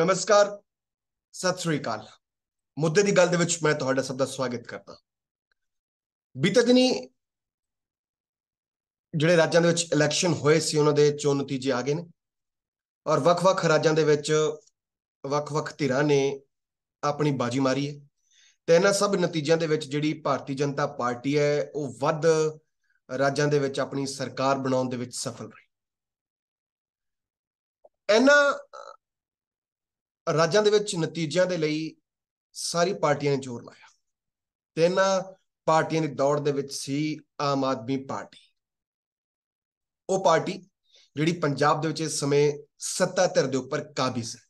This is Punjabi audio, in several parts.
ਨਮਸਕਾਰ ਸਤਿ ਸ੍ਰੀ ਅਕਾਲ ਮੁੱਦੇ ਦੀ ਗੱਲ ਦੇ ਵਿੱਚ ਮੈਂ ਤੁਹਾਡਾ ਸਭ ਦਾ ਸਵਾਗਤ ਕਰਦਾ ਬੀਤੇ ਦਿਨੀ ਜਿਹੜੇ ਰਾਜਾਂ ਦੇ ਵਿੱਚ ਇਲੈਕਸ਼ਨ ਹੋਏ ਸੀ ਉਹਨਾਂ ਦੇ ਚੋਣ ਨਤੀਜੇ ਆ ਗਏ ਨੇ ਔਰ ਵੱਖ-ਵੱਖ ਰਾਜਾਂ ਦੇ ਵਿੱਚ ਵੱਖ-ਵੱਖ ਧਿਰਾਂ ਨੇ ਆਪਣੀ ਬਾਜੀ ਮਾਰੀ ਹੈ ਤੇ ਇਹਨਾਂ ਸਭ ਨਤੀਜਿਆਂ ਦੇ ਵਿੱਚ ਜਿਹੜੀ ਭਾਰਤੀ ਜਨਤਾ ਪਾਰਟੀ ਹੈ ਉਹ ਵੱਧ ਰਾਜਾਂ ਦੇ ਵਿੱਚ ਆਪਣੀ ਸਰਕਾਰ ਬਣਾਉਣ ਦੇ ਵਿੱਚ ਸਫਲ ਰਹੀ ਇਹਨਾਂ ਰਾਜਾਂ ਦੇ ਵਿੱਚ ਨਤੀਜਿਆਂ ਦੇ ਲਈ ਸਾਰੀ ਪਾਰਟੀਆਂ ਨੇ ਜ਼ੋਰ ਲਾਇਆ ਤਿੰਨ ਪਾਰਟੀਆਂ ਦੀ ਦੌੜ ਦੇ ਵਿੱਚ ਸੀ ਆਮ ਆਦਮੀ ਪਾਰਟੀ ਉਹ ਪਾਰਟੀ ਜਿਹੜੀ ਪੰਜਾਬ ਦੇ ਵਿੱਚ ਇਸ ਸਮੇਂ ਸੱਤਾ ਧਿਰ ਦੇ ਉੱਪਰ ਕਾਬਿਜ਼ ਹੈ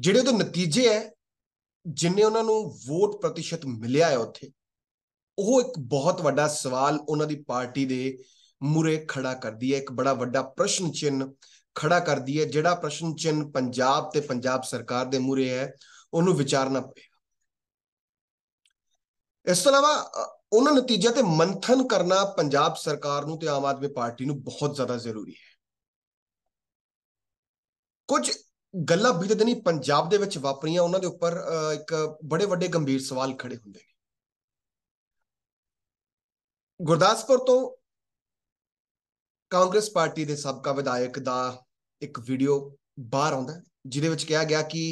ਜਿਹੜੇ ਉਹਦੇ ਨਤੀਜੇ ਹੈ ਜਿੰਨੇ ਉਹਨਾਂ ਨੂੰ ਵੋਟ ਪ੍ਰਤੀਸ਼ਤ ਮਿਲਿਆ ਹੈ ਉੱਥੇ ਉਹ ਇੱਕ ਬਹੁਤ ਵੱਡਾ ਸਵਾਲ ਉਹਨਾਂ ਦੀ ਪਾਰਟੀ ਦੇ ਮੂਰੇ ਖੜਾ ਕਰਦੀ ਹੈ ਇੱਕ ਬੜਾ ਵੱਡਾ ਪ੍ਰਸ਼ਨ ਚਿੰਨ ਖੜਾ ਕਰਦੀ ਹੈ ਜਿਹੜਾ ਪ੍ਰਸ਼ਨ ਚਿੰਨ ਪੰਜਾਬ ਤੇ ਪੰਜਾਬ ਸਰਕਾਰ ਦੇ ਮੂਰੇ ਹੈ ਉਹਨੂੰ ਵਿਚਾਰਨਾ ਪਏਗਾ ਇਸ ਤੋਂ ਇਲਾਵਾ ਉਹਨਾਂ ਨਤੀਜਿਆਂ ਤੇ ਮੰਥਨ ਕਰਨਾ ਪੰਜਾਬ ਸਰਕਾਰ ਨੂੰ ਤੇ ਆਮ ਆਦਮੀ ਪਾਰਟੀ ਨੂੰ ਬਹੁਤ ਜ਼ਿਆਦਾ ਜ਼ਰੂਰੀ ਹੈ ਕੁਝ ਗੱਲਾਂ ਬੀਤੇ ਦਿਨੀ ਪੰਜਾਬ ਦੇ ਵਿੱਚ ਵਾਪਰੀਆਂ ਉਹਨਾਂ ਦੇ ਉੱਪਰ ਇੱਕ ਬੜੇ ਵੱਡੇ ਗੰਭੀਰ ਸਵਾਲ ਖੜੇ ਹੁੰਦੇ ਨੇ ਗੁਰਦਾਸਪੁਰ ਤੋਂ ਕਾਂਗਰਸ ਪਾਰਟੀ ਦੇ ਸਾਬਕਾ ਵਿਧਾਇਕ ਦਾ ਇੱਕ ਵੀਡੀਓ ਬਾਹਰ ਆਉਂਦਾ ਜਿਹਦੇ ਵਿੱਚ ਕਿਹਾ ਗਿਆ ਕਿ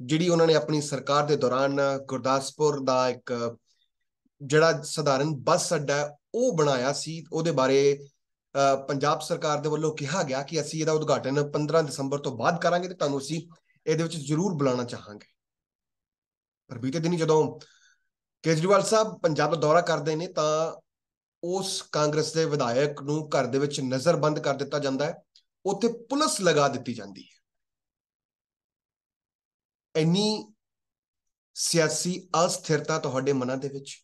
ਜਿਹੜੀ ਉਹਨਾਂ ਨੇ ਆਪਣੀ ਸਰਕਾਰ ਦੇ ਦੌਰਾਨ ਗੁਰਦਾਸਪੁਰ ਦਾ ਇੱਕ ਜਿਹੜਾ ਸਧਾਰਨ ਬੱਸ ਅੱਡਾ ਉਹ ਬਣਾਇਆ ਸੀ ਉਹਦੇ ਬਾਰੇ ਪੰਜਾਬ ਸਰਕਾਰ ਦੇ ਵੱਲੋਂ ਕਿਹਾ ਗਿਆ ਕਿ ਅਸੀਂ ਇਹਦਾ ਉਦਘਾਟਨ 15 ਦਸੰਬਰ ਤੋਂ ਬਾਅਦ ਕਰਾਂਗੇ ਤੇ ਤੁਹਾਨੂੰ ਅਸੀਂ ਇਹਦੇ ਵਿੱਚ ਜ਼ਰੂਰ ਬੁਲਾਉਣਾ ਚਾਹਾਂਗੇ ਪਰ ਬੀਤੇ ਦਿਨੀ ਜਦੋਂ ਕੇਜਰੀਵਾਲ ਸਾਹਿਬ ਪੰਜਾਬ ਦਾ ਦੌਰਾ ਕਰਦੇ ਨੇ ਤਾਂ ਉਸ ਕਾਂਗਰਸ ਦੇ ਵਿਧਾਇਕ ਨੂੰ ਘਰ ਦੇ ਵਿੱਚ ਨਜ਼ਰਬੰਦ ਕਰ ਦਿੱਤਾ ਜਾਂਦਾ ਹੈ ਉੱਥੇ ਪੁਲਿਸ ਲਗਾ ਦਿੱਤੀ ਜਾਂਦੀ ਹੈ ਇੰਨੀ ਸਿਆਸੀ ਅਸਥਿਰਤਾ ਤੁਹਾਡੇ ਮਨਾਂ ਦੇ ਵਿੱਚ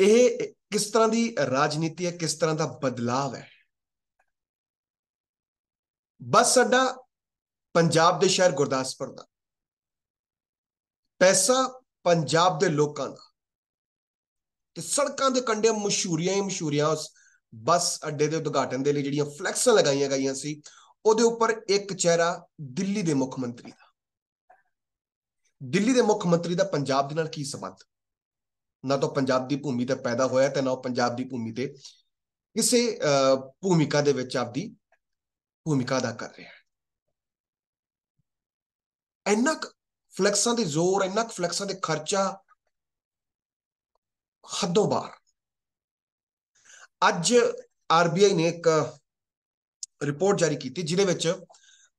ਇਹ ਕਿਸ ਤਰ੍ਹਾਂ ਦੀ ਰਾਜਨੀਤੀ ਹੈ ਕਿਸ ਤਰ੍ਹਾਂ ਦਾ ਬਦਲਾਅ ਹੈ ਬਸ ਸਾਡਾ ਪੰਜਾਬ ਦੇ ਸ਼ਹਿਰ ਗੁਰਦਾਸਪੁਰ ਦਾ ਪੈਸਾ ਪੰਜਾਬ ਦੇ ਲੋਕਾਂ ਦਾ ਤੇ ਸੜਕਾਂ ਦੇ ਕੰਡੇ ਮਸ਼ਹੂਰੀਆਂ ਹੀ ਮਸ਼ਹੂਰੀਆਂ ਉਸ ਬੱਸ ਅੱਡੇ ਦੇ ਉਦਘਾਟਨ ਦੇ ਲਈ ਜਿਹੜੀਆਂ ਫਲੈਕਸਾਂ ਲਗਾਈਆਂ ਗਈਆਂ ਸੀ ਉਹਦੇ ਉੱਪਰ ਇੱਕ ਚਿਹਰਾ ਦਿੱਲੀ ਦੇ ਮੁੱਖ ਮੰਤਰੀ ਦਾ ਦਿੱਲੀ ਦੇ ਮੁੱਖ ਮੰਤਰੀ ਦਾ ਪੰਜਾਬ ਦੇ ਨਾਲ ਕੀ ਸਬੰਧ ਨਾ ਤਾਂ ਪੰਜਾਬ ਦੀ ਭੂਮੀ ਤੇ ਪੈਦਾ ਹੋਇਆ ਤੇ ਨਾ ਉਹ ਪੰਜਾਬ ਦੀ ਭੂਮੀ ਤੇ ਕਿਸੇ ਭੂਮਿਕਾ ਦੇ ਵਿੱਚ ਆਪਦੀ ਭੂਮਿਕਾ ਦਾ ਕਰ ਰਿਹਾ ਹੈ ਇੰਨਾ ਫਲੈਕਸਾਂ ਦੇ ਜ਼ੋਰ ਇੰਨਾ ਫਲੈਕਸਾਂ ਦੇ ਖਰਚਾ ਹੱਦੋਂ ਬਾਹਰ ਅੱਜ ਆਰਬੀਆਈ ਨੇ ਇੱਕ ਰਿਪੋਰਟ ਜਾਰੀ ਕੀਤੀ ਜਿਹਦੇ ਵਿੱਚ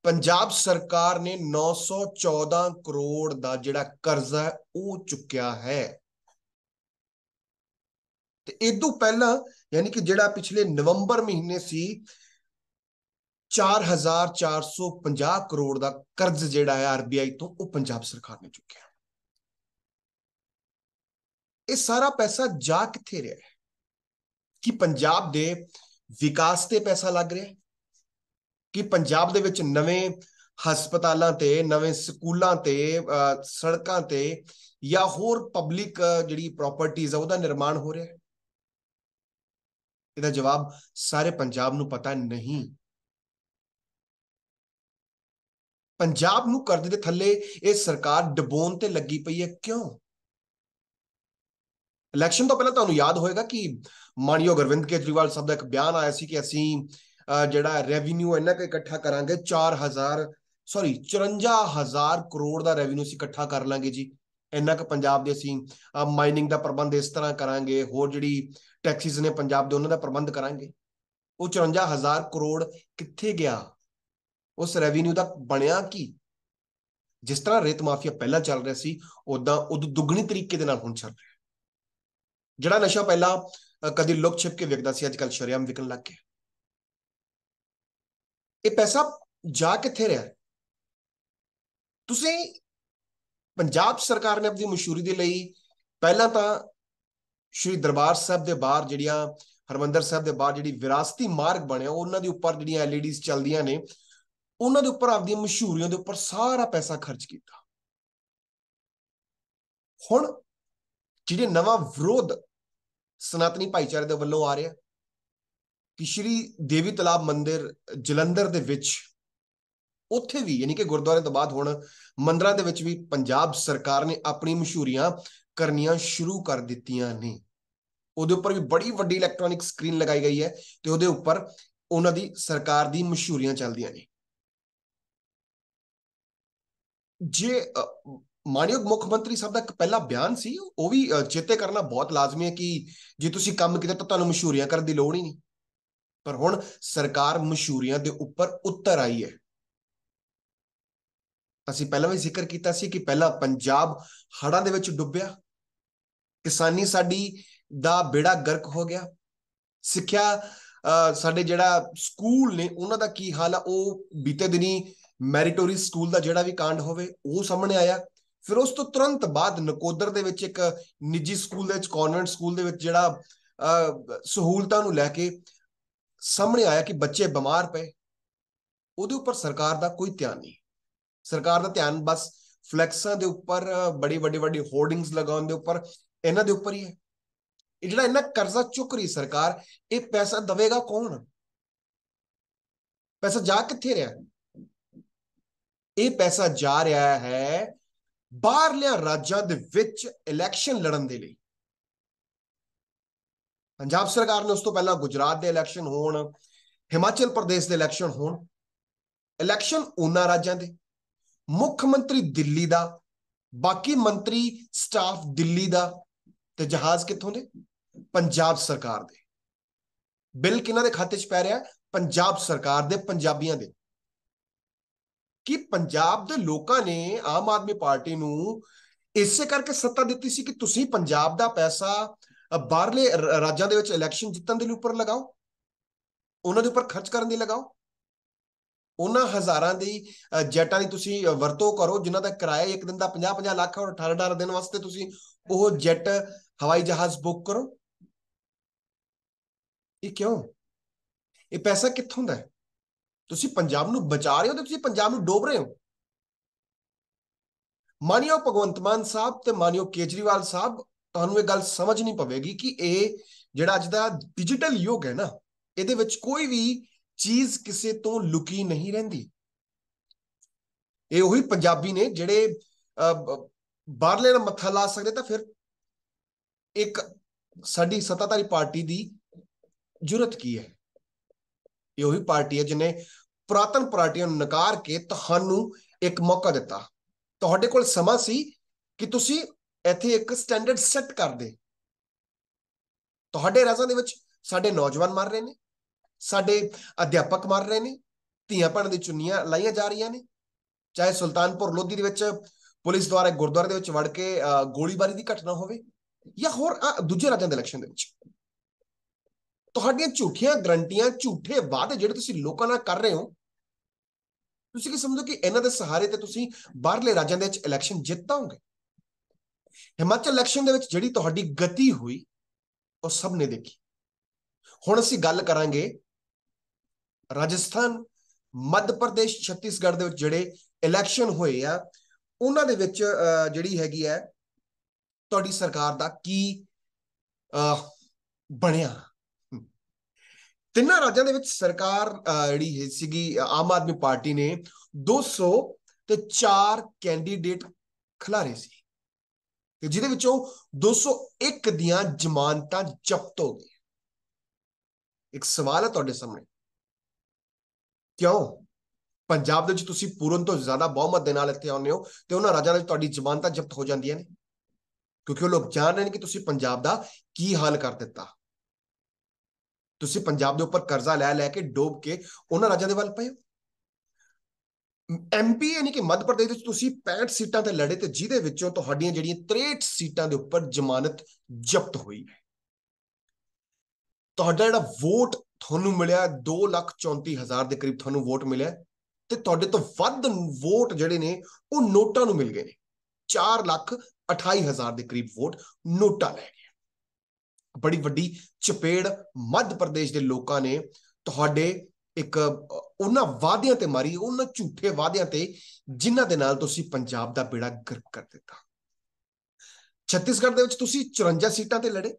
ਪੰਜਾਬ ਸਰਕਾਰ ਨੇ 914 ਕਰੋੜ ਦਾ ਜਿਹੜਾ ਕਰਜ਼ਾ ਹੈ ਉਹ ਚੁੱਕਿਆ ਹੈ ਤੇ ਇਸ ਤੋਂ ਪਹਿਲਾਂ ਯਾਨੀ ਕਿ ਜਿਹੜਾ ਪਿਛਲੇ ਨਵੰਬਰ ਮਹੀਨੇ ਸੀ 4450 ਕਰੋੜ ਦਾ ਕਰਜ਼ ਜਿਹੜਾ ਹੈ ਆਰਬੀਆਈ ਤੋਂ ਉਹ ਪੰਜਾਬ ਸਰਕਾਰ ਨੇ ਚੁੱਕਿਆ ਇਹ ਸਾਰਾ ਪੈਸਾ ਜਾ ਕਿੱਥੇ ਰਿਹਾ ਹੈ ਕਿ ਪੰਜਾਬ ਦੇ ਵਿਕਾਸ ਤੇ ਪੈਸਾ ਲੱਗ ਰਿਹਾ ਹੈ ਕਿ ਪੰਜਾਬ ਦੇ ਵਿੱਚ ਨਵੇਂ ਹਸਪਤਾਲਾਂ ਤੇ ਨਵੇਂ ਸਕੂਲਾਂ ਤੇ ਸੜਕਾਂ ਤੇ ਜਾਂ ਹੋਰ ਪਬਲਿਕ ਜਿਹੜੀ ਪ੍ਰਾਪਰਟੀਆਂ ਆ ਉਹਦਾ ਨਿਰਮਾਣ ਹੋ ਰਿਹਾ ਹੈ ਇਹਦਾ ਜਵਾਬ ਸਾਰੇ ਪੰਜਾਬ ਨੂੰ ਪਤਾ ਨਹੀਂ ਪੰਜਾਬ ਨੂੰ ਕਰਜ਼ੇ ਦੇ ਥੱਲੇ ਇਹ ਸਰਕਾਰ ਡਬੋਨ ਤੇ ਲੱਗੀ ਪਈ ਹੈ ਕਿਉਂ ਇਲੈਕਸ਼ਨ ਤੋਂ ਪਹਿਲਾਂ ਤੁਹਾਨੂੰ ਯਾਦ ਹੋਵੇਗਾ ਕਿ ਮਾਨਯੋਗ ਅਰਵਿੰਦ ਕੇਜਰੀਵਾਲ ਸਾਹਿਬ ਦਾ ਇੱਕ ਬਿਆਨ ਆਇਆ ਸੀ ਕਿ ਅਸੀਂ ਜਿਹੜਾ ਰੈਵਨਿਊ ਇੰਨਾ ਕੁ ਇਕੱਠਾ ਕਰਾਂਗੇ 4000 ਸੌਰੀ 54000 ਕਰੋੜ ਦਾ ਰੈਵਨਿਊ ਅਸੀਂ ਇਕੱਠਾ ਕਰ ਲਾਂਗੇ ਜੀ ਇੰਨਾ ਕੁ ਪੰਜਾਬ ਦੇ ਅਸੀਂ ਮਾਈਨਿੰਗ ਦਾ ਪ੍ਰਬੰਧ ਇਸ ਤਰ੍ਹਾਂ ਕਰਾਂਗੇ ਹੋਰ ਜਿਹੜੀ ਟੈਕਸਿਸ ਨੇ ਪੰਜਾਬ ਦੇ ਉਹਨਾਂ ਦਾ ਪ੍ਰਬੰਧ ਕਰਾਂਗੇ ਉਹ 54000 ਕਰੋੜ ਕਿੱਥੇ ਗਿਆ ਉਸ ਰੈਵਨਿਊ ਦਾ ਬਣਿਆ ਕੀ ਜਿਸ ਤਰ੍ਹਾਂ ਰੇਤ ਮਾਫੀਆ ਪਹਿਲਾਂ ਚੱਲ ਰਿਹਾ ਸੀ ਉਦਾਂ ਉਦੋਂ ਦੁੱਗਣੀ ਤਰੀਕੇ ਦੇ ਨਾਲ ਹੁਣ ਚੱਲ ਰਿਹਾ ਜਿਹੜਾ ਨਸ਼ਾ ਪਹਿਲਾਂ ਕਦੀ ਲੁਕ ਛਿਪ ਕੇ ਵਿਕਦਾ ਸੀ ਅੱਜ ਕੱਲ ਸ਼ਰਿਆਮ ਵਿਕਣ ਲੱਗ ਗਿਆ ਇਹ ਪੈਸਾ ਜਾ ਕਿੱਥੇ ਰਿਹਾ ਤੁਸੀਂ ਪੰਜਾਬ ਸਰਕਾਰ ਨੇ ਆਪਣੀ ਮਸ਼ਹੂਰੀ ਦੇ ਲਈ ਪਹਿਲਾਂ ਤਾਂ ਸ਼੍ਰੀ ਦਰਬਾਰ ਸਾਹਿਬ ਦੇ ਬਾਹਰ ਜਿਹੜੀਆਂ ਹਰਮੰਦਰ ਸਾਹਿਬ ਦੇ ਬਾਹਰ ਜਿਹੜੀ ਵਿਰਾਸਤੀ ਮਾਰਗ ਬਣਿਆ ਉਹਨਾਂ ਦੇ ਉੱਪਰ ਜਿਹੜੀਆਂ ਐਲਈਡੀਜ਼ ਚੱਲਦੀਆਂ ਨੇ ਉਹਨਾਂ ਦੇ ਉੱਪਰ ਆਪਦੀਆਂ ਮਸ਼ਹੂਰੀਆਂ ਦੇ ਉੱਪਰ ਸਾਰਾ ਪੈਸਾ ਖਰਚ ਕੀਤਾ ਹੁਣ ਜਿਹੜੇ ਨਵਾਂ ਵਿਰੋਧ ਸਨਾਤਨੀ ਭਾਈਚਾਰੇ ਦੇ ਵੱਲੋਂ ਆ ਰਿਹਾ ਕਿ ਸ਼੍ਰੀ ਦੇਵੀ ਤਲਾਬ ਮੰਦਿਰ ਜਲੰਧਰ ਦੇ ਵਿੱਚ ਉੱਥੇ ਵੀ ਯਾਨੀ ਕਿ ਗੁਰਦੁਆਰੇ ਤੋਂ ਬਾਅਦ ਹੁਣ ਮੰਦਰਾਂ ਦੇ ਵਿੱਚ ਵੀ ਪੰਜਾਬ ਸਰਕਾਰ ਨੇ ਆਪਣੀ ਮਸ਼ਹੂਰੀਆਂ ਕਰਨੀਆਂ ਸ਼ੁਰੂ ਕਰ ਦਿੱਤੀਆਂ ਨੇ ਉਹਦੇ ਉੱਪਰ ਵੀ ਬੜੀ ਵੱਡੀ ਇਲੈਕਟ੍ਰੋਨਿਕ ਸਕਰੀਨ ਲਗਾਈ ਗਈ ਹੈ ਤੇ ਉਹਦੇ ਉੱਪਰ ਉਹਨਾਂ ਦੀ ਸਰਕਾਰ ਦੀ ਮਸ਼ਹੂਰੀਆਂ ਚੱਲਦੀਆਂ ਨੇ ਜੇ ਮਾਨਯੋਗ ਮੁੱਖ ਮੰਤਰੀ ਸਾਹਿਬ ਦਾ ਇੱਕ ਪਹਿਲਾ ਬਿਆਨ ਸੀ ਉਹ ਵੀ ਚੇਤੇ ਕਰਨਾ ਬਹੁਤ ਲਾਜ਼ਮੀ ਹੈ ਕਿ ਜੇ ਤੁਸੀਂ ਕੰਮ ਕੀਤਾ ਤਾਂ ਤੁਹਾਨੂੰ ਮਸ਼ਹੂਰੀਆਂ ਕਰਨ ਦੀ ਲੋੜ ਹੀ ਨਹੀਂ ਪਰ ਹੁਣ ਸਰਕਾਰ ਮਸ਼ਹੂਰੀਆਂ ਦੇ ਉੱਪਰ ਉੱਤਰ ਆਈ ਹੈ ਅਸੀਂ ਪਹਿਲਾਂ ਵੀ ਜ਼ਿਕਰ ਕੀਤਾ ਸੀ ਕਿ ਪਹਿਲਾਂ ਪੰਜਾਬ ਹੜਾਂ ਦੇ ਵਿੱਚ ਡੁੱਬਿਆ ਕਿਸਾਨੀ ਸਾਡੀ ਦਾ ਬੇੜਾ ਗਰਕ ਹੋ ਗਿਆ ਸਿੱਖਿਆ ਸਾਡੇ ਜਿਹੜਾ ਸਕੂਲ ਨੇ ਉਹਨਾਂ ਦਾ ਕੀ ਹਾਲ ਆ ਉਹ ਬੀਤੇ ਦਿਨੀ ਮੈਰੀਟੋਰੀ ਸਕੂਲ ਦਾ ਜਿਹੜਾ ਵੀ ਕਾਂਡ ਹੋਵੇ ਉਹ ਸਾਹਮਣੇ ਆਇਆ ਫਿਰ ਉਸ ਤੋਂ ਤੁਰੰਤ ਬਾਅਦ ਨਕੋਦਰ ਦੇ ਵਿੱਚ ਇੱਕ ਨਿੱਜੀ ਸਕੂਲ ਦੇ ਵਿੱਚ ਕਨਵੈਂਟ ਸਕੂਲ ਦੇ ਵਿੱਚ ਜਿਹੜਾ ਸਹੂਲਤਾਂ ਨੂੰ ਲੈ ਕੇ ਸਾਹਮਣੇ ਆਇਆ ਕਿ ਬੱਚੇ ਬਿਮਾਰ ਪਏ ਉਹਦੇ ਉੱਪਰ ਸਰਕਾਰ ਦਾ ਕੋਈ ਧਿਆਨ ਨਹੀਂ ਸਰਕਾਰ ਦਾ ਧਿਆਨ ਬਸ ਫਲੈਕਸਾਂ ਦੇ ਉੱਪਰ ਬੜੀ ਵੱਡੀ ਵੱਡੀ ਹੋਰਡਿੰਗਸ ਲਗਾਉਣ ਦੇ ਉੱਪਰ ਇਹਨਾਂ ਦੇ ਉੱਪਰ ਹੀ ਹੈ ਇਹ ਜਿਹੜਾ ਇਹਨਾਂ ਕਰਜ਼ਾ ਚੁੱਕ ਰਹੀ ਸਰਕਾਰ ਇਹ ਪੈਸਾ ਦੇਵੇਗਾ ਕੌਣ ਪੈਸਾ ਜਾ ਕਿੱਥੇ ਰਿਹਾ ਇਹ ਪੈਸਾ ਜਾ ਰਿਹਾ ਹੈ ਬਾਹਰਲੇ ਰਾਜਾਂ ਦੇ ਵਿੱਚ ਇਲੈਕਸ਼ਨ ਲੜਨ ਦੇ ਲਈ ਪੰਜਾਬ ਸਰਕਾਰ ਨੇ ਉਸ ਤੋਂ ਪਹਿਲਾਂ ਗੁਜਰਾਤ ਦੇ ਇਲੈਕਸ਼ਨ ਹੋਣ ਹਿਮਾਚਲ ਪ੍ਰਦੇਸ਼ ਦੇ ਇਲੈਕਸ਼ਨ ਹੋਣ ਇਲੈਕਸ਼ਨ ਉਹਨਾਂ ਰਾਜਾਂ ਦੇ ਮੁੱਖ ਮੰਤਰੀ ਦਿੱਲੀ ਦਾ ਬਾਕੀ ਮੰਤਰੀ ਸਟਾਫ ਦਿੱਲੀ ਦਾ ਤੇ ਜਹਾਜ਼ ਕਿੱਥੋਂ ਦੇ ਪੰਜਾਬ ਸਰਕਾਰ ਦੇ ਬਿੱਲ ਕਿਹਨਾਂ ਦੇ ਖਾਤੇ 'ਚ ਪੈ ਰਿਹਾ ਪੰਜਾਬ ਸਰਕਾਰ ਦੇ ਪੰਜਾਬੀਆਂ ਦੇ ਕਿ ਪੰਜਾਬ ਦੇ ਲੋਕਾਂ ਨੇ ਆਮ ਆਦਮੀ ਪਾਰਟੀ ਨੂੰ ਇਸੇ ਕਰਕੇ ਸੱਤਾ ਦਿੱਤੀ ਸੀ ਕਿ ਤੁਸੀਂ ਪੰਜਾਬ ਦਾ ਪੈਸਾ ਬਾਹਰਲੇ ਰਾਜਾਂ ਦੇ ਵਿੱਚ ਇਲੈਕਸ਼ਨ ਜਿੱਤਣ ਦੇ ਲਈ ਉੱਪਰ ਲਗਾਓ ਉਹਨਾਂ ਦੇ ਉੱਪਰ ਖਰਚ ਕਰਨ ਦੀ ਲਗਾਓ ਉਹਨਾਂ ਹਜ਼ਾਰਾਂ ਦੀ ਜੈਟਾਂ ਦੀ ਤੁਸੀਂ ਵਰਤੋਂ ਕਰੋ ਜਿਨ੍ਹਾਂ ਦਾ ਕਿਰਾਇਆ ਇੱਕ ਦਿਨ ਦਾ 50 50 ਲੱਖ ਔਰ 18 18 ਦਿਨ ਵਾਸਤੇ ਤੁਸੀਂ ਉਹ ਜੈਟ ਹਵਾਈ ਜਹਾਜ਼ ਬੁੱਕ ਕਰੋ ਇਹ ਕਿਉਂ ਇਹ ਪੈਸਾ ਕਿੱਥੋਂ ਦਾ ਹੈ ਤੁਸੀਂ ਪੰਜਾਬ ਨੂੰ ਬਚਾ ਰਹੇ ਹੋ ਤੇ ਤੁਸੀਂ ਪੰਜਾਬ ਨੂੰ ਡੋਬ ਰਹੇ ਹੋ ਮਾਨਿਓ ਭਗਵੰਤ ਮਾਨ ਸਾਹਿਬ ਤੇ ਮਾਨਿਓ ਕੇਜਰੀਵਾਲ ਸਾਹਿਬ ਤੁਹਾਨੂੰ ਇਹ ਗੱਲ ਸਮਝ ਨਹੀਂ ਪਵੇਗੀ ਕਿ ਇਹ ਜਿਹੜਾ ਅੱਜ ਦਾ ਡਿਜੀਟਲ ਯੁੱਗ ਹੈ ਨਾ ਇਹਦੇ ਵਿੱਚ ਕੋਈ ਵੀ ਚੀਜ਼ ਕਿਸੇ ਤੋਂ ਲੁਕੀ ਨਹੀਂ ਰਹਿੰਦੀ ਇਹ ਉਹੀ ਪੰਜਾਬੀ ਨੇ ਜਿਹੜੇ ਬਾਹਰਲੇ ਨਾਲ ਮੱਥਾ ਲਾ ਸਕਦੇ ਤਾਂ ਫਿਰ ਇੱਕ ਸਾਡੀ ਸੱਤਾਧਾਰੀ ਪਾਰਟੀ ਦੀ ਜੁਰਤ ਕੀ ਹੈ ਇਹ ਉਹੀ ਪਾਰਟੀ ਹੈ ਜਿਨੇ ਪ੍ਰਾਤਨ ਪਾਰਟੀਆਂ ਨੂੰ ਨਕਾਰ ਕੇ ਤੁਹਾਨੂੰ ਇੱਕ ਮੌਕਾ ਦਿੱਤਾ ਤੁਹਾਡੇ ਕੋਲ ਸਮਾਂ ਸੀ ਕਿ ਤੁਸੀਂ ਇੱਥੇ ਇੱਕ ਸਟੈਂਡਰਡ ਸੈੱਟ ਕਰ ਦੇ ਤੁਹਾਡੇ ਰਾਜ਼ਾਂ ਦੇ ਵਿੱਚ ਸਾਡੇ ਨੌਜਵਾਨ ਮਰ ਰਹੇ ਨੇ ਸਾਡੇ ਅਧਿਆਪਕ ਮਰ ਰਹੇ ਨੇ ਧੀਆਂ ਭੈਣਾਂ ਦੀ ਚੁੰਨੀਆਂ ਲਾਈਆਂ ਜਾ ਰਹੀਆਂ ਨੇ ਚਾਹੇ ਸੁਲਤਾਨਪੁਰ ਲੋਧੀ ਦੇ ਵਿੱਚ ਪੁਲਿਸ ਦੁਆਰਾ ਗੁਰਦੁਆਰੇ ਦੇ ਵਿੱਚ ਵੜ ਕੇ ਗੋਲੀਬਾਰੀ ਦੀ ਘਟਨਾ ਹੋਵੇ ਜਾਂ ਹੋਰ ਦੂਜੇ ਰਾਜਾਂ ਦੇ ਇਲੈਕਸ਼ਨ ਦੇ ਵਿੱਚ ਤੁਹਾਡੀਆਂ ਝੂਠੀਆਂ ਗਰੰਟੀਆਂ ਝੂਠੇ ਵਾਅਦੇ ਜਿਹੜੇ ਤੁਸੀਂ ਲੋਕਾਂ ਨਾਲ ਕਰ ਰਹੇ ਹੋ ਤੁਸੀਂ ਕੀ ਸਮਝੋ ਕਿ ਇਹਨਾਂ ਦੇ ਸਹਾਰੇ ਤੇ ਤੁਸੀਂ ਬਾਹਰਲੇ ਰਾਜਾਂ ਦੇ ਵਿੱਚ ਇਲੈਕਸ਼ਨ ਜਿੱਤਾਂਗੇ ਹਿਮਾਚਲ ਇਲੈਕਸ਼ਨ ਦੇ ਵਿੱਚ ਜਿਹੜੀ ਤੁਹਾਡੀ ਗਤੀ ਹੋਈ ਉਹ ਸਭ ਨੇ ਦੇਖੀ ਹੁਣ ਅਸੀਂ ਗੱਲ ਕਰਾਂਗੇ ਰਾਜਸਥਾਨ ਮੱਧ ਪ੍ਰਦੇਸ਼ ਛੱਤੀਸਗੜ੍ਹ ਦੇ ਵਿੱਚ ਜਿਹੜੇ ਇਲੈਕਸ਼ਨ ਹੋਏ ਆ ਉਹਨਾਂ ਦੇ ਵਿੱਚ ਜਿਹੜੀ ਹੈਗੀ ਹੈ ਤੁਹਾਡੀ ਸਰਕਾਰ ਦਾ ਕੀ ਬਣਿਆ ਤਿੰਨਾਂ ਰਾਜਾਂ ਦੇ ਵਿੱਚ ਸਰਕਾਰ ਜਿਹੜੀ ਸੀਗੀ ਆਮ ਆਦਮੀ ਪਾਰਟੀ ਨੇ 200 ਤੇ 4 ਕੈਂਡੀਡੇਟ ਖਿਲਾਰੇ ਸੀ ਤੇ ਜਿਹਦੇ ਵਿੱਚੋਂ 201 ਦੀਆਂ ਜ਼ਮਾਨਤਾਂ ਜ਼ਬਤ ਹੋ ਗਈਆਂ ਇੱਕ ਸਵਾਲ ਹੈ ਤੁਹਾਡੇ ਸਾਹਮਣੇ ਕਿਉਂ ਪੰਜਾਬ ਦੇ ਵਿੱਚ ਤੁਸੀਂ ਪੂਰਨ ਤੋਂ ਜ਼ਿਆਦਾ ਬਹੁਮਤ ਦੇ ਨਾਲ ਇੱਥੇ ਆਉਂਦੇ ਹੋ ਤੇ ਉਹਨਾਂ ਰਾਜਾਂ ਦੇ ਵਿੱਚ ਤੁਹਾਡੀ ਜ਼ਮਾਨਤਾਂ ਜ਼ਬਤ ਹੋ ਜਾਂਦੀਆਂ ਨੇ ਕਿਉਂਕਿ ਉਹ ਲੋਕ ਜਾਣ ਰਹੇ ਨੇ ਕਿ ਤੁਸੀਂ ਪੰਜਾਬ ਦਾ ਕੀ ਹਾਲ ਕਰ ਦਿੱਤਾ ਤੁਸੀਂ ਪੰਜਾਬ ਦੇ ਉੱਪਰ ਕਰਜ਼ਾ ਲੈ ਲੈ ਕੇ ਡੋਬ ਕੇ ਉਹਨਾਂ ਰਾਜਾਂ ਦੇ ਵੱਲ ਪਏ ਐਮਪੀ ਯਾਨੀ ਕਿ ਮੱਧ ਪ੍ਰਦੇਸ਼ ਵਿੱਚ ਤੁਸੀਂ 65 ਸੀਟਾਂ ਤੇ ਲੜੇ ਤੇ ਜਿਹਦੇ ਵਿੱਚੋਂ ਤੁਹਾਡੀਆਂ ਜਿਹੜੀਆਂ 63 ਸੀਟਾਂ ਦੇ ਉੱਪਰ ਜ਼ਮਾਨਤ ਜ਼ਬਤ ਹੋਈ ਹੈ ਤੁਹਾਡਾ ਜਿਹੜਾ ਵੋਟ ਤੁਹਾਨੂੰ ਮਿਲਿਆ 2,34,000 ਦੇ ਕਰੀਬ ਤੁਹਾਨੂੰ ਵੋਟ ਮਿਲਿਆ ਤੇ ਤੁਹਾਡੇ ਤੋਂ ਵੱਧ ਵੋਟ ਜਿਹੜੇ ਨੇ ਉਹ ਨੋਟਾਂ ਨੂੰ ਮਿਲ ਗਏ ਨੇ 4,28,000 ਦੇ ਕਰੀਬ ਵੋਟ ਨੋਟਾਂ ਲੈ ਗਏ ਬੜੀ ਵੱਡੀ ਚਪੇੜ ਮੱਧ ਪ੍ਰਦੇਸ਼ ਦੇ ਲੋਕਾਂ ਨੇ ਤੁਹਾਡੇ ਇੱਕ ਉਹਨਾਂ ਵਾਅਦਿਆਂ ਤੇ ਮਾਰੀ ਉਹਨਾਂ ਝੂਠੇ ਵਾਅਦਿਆਂ ਤੇ ਜਿਨ੍ਹਾਂ ਦੇ ਨਾਲ ਤੁਸੀਂ ਪੰਜਾਬ ਦਾ ਬੇੜਾ ਗਰਕ ਕਰ ਦਿੱਤਾ ਛੱਤੀਸਗੜ੍ਹ ਦੇ ਵਿੱਚ ਤੁਸੀਂ 54 ਸੀਟਾਂ ਤੇ ਲੜੇ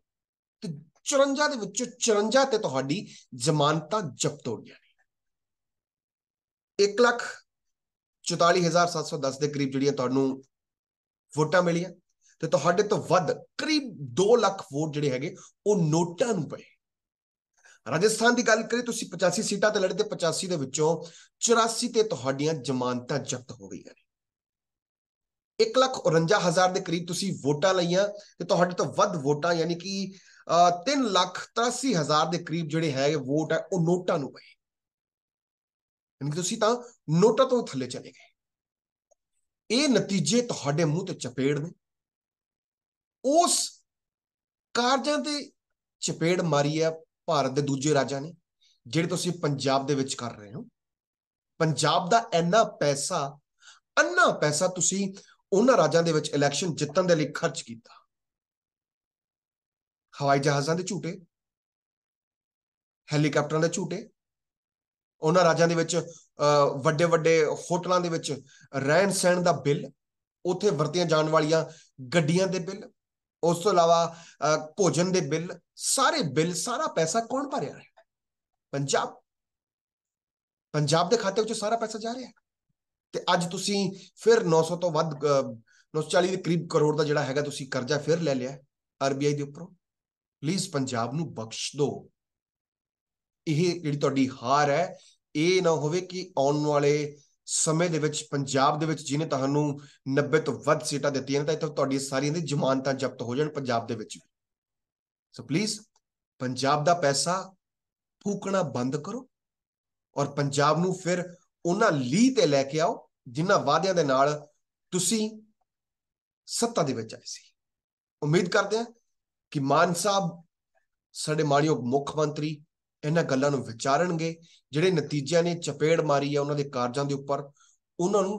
ਤੇ 54 ਦੇ ਵਿੱਚੋਂ 54 ਤੇ ਤੁਹਾਡੀ ਜ਼ਮਾਨਤਾਂ ਜ਼ਬਤ ਹੋ ਗਈਆਂ ਨੇ 1 ਲੱਖ 44710 ਦੇ ਕਰੀਬ ਜਿਹੜੀਆਂ ਤੁਹਾਨੂੰ ਵੋਟਾਂ ਮਿਲੀਆਂ ਤੇ ਤੁਹਾਡੇ ਤੋਂ ਵੱਧ ਕਰੀਬ 2 ਲੱਖ ਵੋਟ ਜਿਹੜੇ ਹੈਗੇ ਉਹ ਨੋਟਾਂ ਨੂੰ ਪਏ ਰਾਜਸਥਾਨ ਦੀ ਗੱਲ ਕਰੀ ਤੁਸੀਂ 85 ਸੀਟਾਂ ਤੇ ਲੜੇ ਤੇ 85 ਦੇ ਵਿੱਚੋਂ 84 ਤੇ ਤੁਹਾਡੀਆਂ ਜ਼ਮਾਨਤਾਂ ਜ਼ਬਤ ਹੋ ਗਈਆਂ ਨੇ 1,49,000 ਦੇ ਕਰੀਬ ਤੁਸੀਂ ਵੋਟਾਂ ਲਈਆਂ ਤੇ ਤੁਹਾਡੇ ਤੋਂ ਵੱਧ ਵੋਟਾਂ ਯਾਨੀ ਕਿ 3,83,000 ਦੇ ਕਰੀਬ ਜਿਹੜੇ ਹੈ ਵੋਟ ਹੈ ਉਹ ਨੋਟਾਂ ਨੂੰ ਪਏ ਯਾਨੀ ਕਿ ਤੁਸੀਂ ਤਾਂ ਨੋਟਾਂ ਤੋਂ ਥੱਲੇ ਚਲੇ ਗਏ ਇਹ ਨਤੀਜੇ ਤੁਹਾਡੇ ਮੂੰਹ ਤੇ ਚਪੇੜ ਨੇ ਉਸ ਕਾਰਜਾਂ ਤੇ ਚਪੇੜ ਮਾਰੀ ਹੈ ਭਾਰਤ ਦੇ ਦੂਜੇ ਰਾਜਾਂ ਨੇ ਜਿਹੜੇ ਤੁਸੀਂ ਪੰਜਾਬ ਦੇ ਵਿੱਚ ਕਰ ਰਹੇ ਹੋ ਪੰਜਾਬ ਦਾ ਇੰਨਾ ਪੈਸਾ ਅੰਨਾ ਪੈਸਾ ਤੁਸੀਂ ਉਹਨਾਂ ਰਾਜਾਂ ਦੇ ਵਿੱਚ ਇਲੈਕਸ਼ਨ ਜਿੱਤਣ ਦੇ ਲਈ ਖਰਚ ਕੀਤਾ ਹਵਾਈ ਜਹਾਜ਼ਾਂ ਦੇ ਝੂਟੇ ਹੈਲੀਕਾਪਟਰਾਂ ਦੇ ਝੂਟੇ ਉਹਨਾਂ ਰਾਜਾਂ ਦੇ ਵਿੱਚ ਵੱਡੇ ਵੱਡੇ ਹੋਟਲਾਂ ਦੇ ਵਿੱਚ ਰਹਿਣ ਸਹਿਣ ਦਾ ਬਿੱਲ ਉੱਥੇ ਵਰਤੀਆਂ ਜਾਣ ਵਾਲੀਆਂ ਗੱਡੀਆਂ ਦੇ ਬਿੱਲ ਉਸ ਤੋਂ ਇਲਾਵਾ ਭੋਜਨ ਦੇ ਬਿੱਲ ਸਾਰੇ ਬਿੱਲ ਸਾਰਾ ਪੈਸਾ ਕੌਣ ਭਰ ਰਿਹਾ ਹੈ ਪੰਜਾਬ ਪੰਜਾਬ ਦੇ ਖਾਤੇ ਵਿੱਚ ਸਾਰਾ ਪੈਸਾ ਜਾ ਰਿਹਾ ਹੈ ਤੇ ਅੱਜ ਤੁਸੀਂ ਫਿਰ 900 ਤੋਂ ਵੱਧ 940 ਦੇ ਕਰੀਬ ਕਰੋੜ ਦਾ ਜਿਹੜਾ ਹੈਗਾ ਤੁਸੀਂ ਕਰਜ਼ਾ ਫਿਰ ਲੈ ਲਿਆ ਆਰਬੀਆਈ ਦੇ ਉੱਪਰੋਂ ਪਲੀਜ਼ ਪੰਜਾਬ ਨੂੰ ਬਖਸ਼ ਦਿਓ ਇਹ ਜਿਹੜੀ ਤੁਹਾਡੀ ਹਾਰ ਹੈ ਇਹ ਨਾ ਹੋਵੇ ਕਿ ਆਉਣ ਵਾਲੇ ਸਮੇਂ ਦੇ ਵਿੱਚ ਪੰਜਾਬ ਦੇ ਵਿੱਚ ਜਿਹਨੇ ਤੁਹਾਨੂੰ 90 ਤੋਂ ਵੱਧ ਸੀਟਾਂ ਦਿੱਤੀਆਂ ਤਾਂ ਇੱਥੇ ਤੁਹਾਡੀ ਸਾਰੀਆਂ ਦੀ ਜ਼ਮਾਨਤਾਂ ਜ਼ਬਤ ਹੋ ਜਾਣ ਪੰਜਾਬ ਦੇ ਵਿੱਚ ਸੋ ਪਲੀਜ਼ ਪੰਜਾਬ ਦਾ ਪੈਸਾ ਫੂਕਣਾ ਬੰਦ ਕਰੋ ਔਰ ਪੰਜਾਬ ਨੂੰ ਫਿਰ ਉਹਨਾਂ ਲੀ ਤੇ ਲੈ ਕੇ ਆਓ ਜਿਨ੍ਹਾਂ ਵਾਅਦਿਆਂ ਦੇ ਨਾਲ ਤੁਸੀਂ ਸੱਤਾ ਦੇ ਵਿੱਚ ਆਏ ਸੀ ਉਮੀਦ ਕਰਦੇ ਹਾਂ ਕਿ ਮਾਨ ਸਾਹਿਬ ਸਾਡੇ ਮਾਣਯੋਗ ਮੁੱਖ ਮੰਤਰੀ ਇਹਨਾਂ ਗੱਲਾਂ ਨੂੰ ਵਿਚਾਰਨਗੇ ਜਿਹੜੇ ਨਤੀਜਿਆਂ ਨੇ ਚਪੇੜ ਮਾਰੀ ਹੈ ਉਹਨਾਂ ਦੇ ਕਾਰਜਾਂ ਦੇ ਉੱਪਰ ਉਹਨਾਂ ਨੂੰ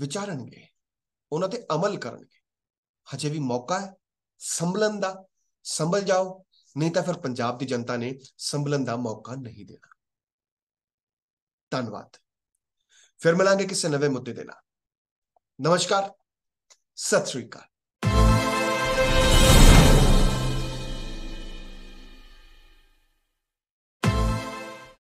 ਵਿਚਾਰਨਗੇ ਉਹਨਾਂ ਤੇ ਅਮਲ ਕਰਨਗੇ ਹਜੇ ਵੀ ਮੌਕਾ ਹੈ ਸੰਭਲਣ ਦਾ ਸੰਭਲ ਜਾਓ ਨਹੀਂ ਤਾਂ ਫਿਰ ਪੰਜਾਬ ਦੀ ਜਨਤਾ ਨੇ ਸੰਭਲਣ ਦਾ ਮੌਕਾ ਨਹੀਂ ਦੇਣਾ ਧੰਨਵਾਦ ਫਿਰ ਮਿਲਾਂਗੇ ਕਿਸੇ ਨਵੇਂ ਮੁੱਦੇ ਦੇ ਨਾਲ ਨਮਸਕਾਰ ਸਤਿ ਸ੍ਰੀ ਅਕਾਲ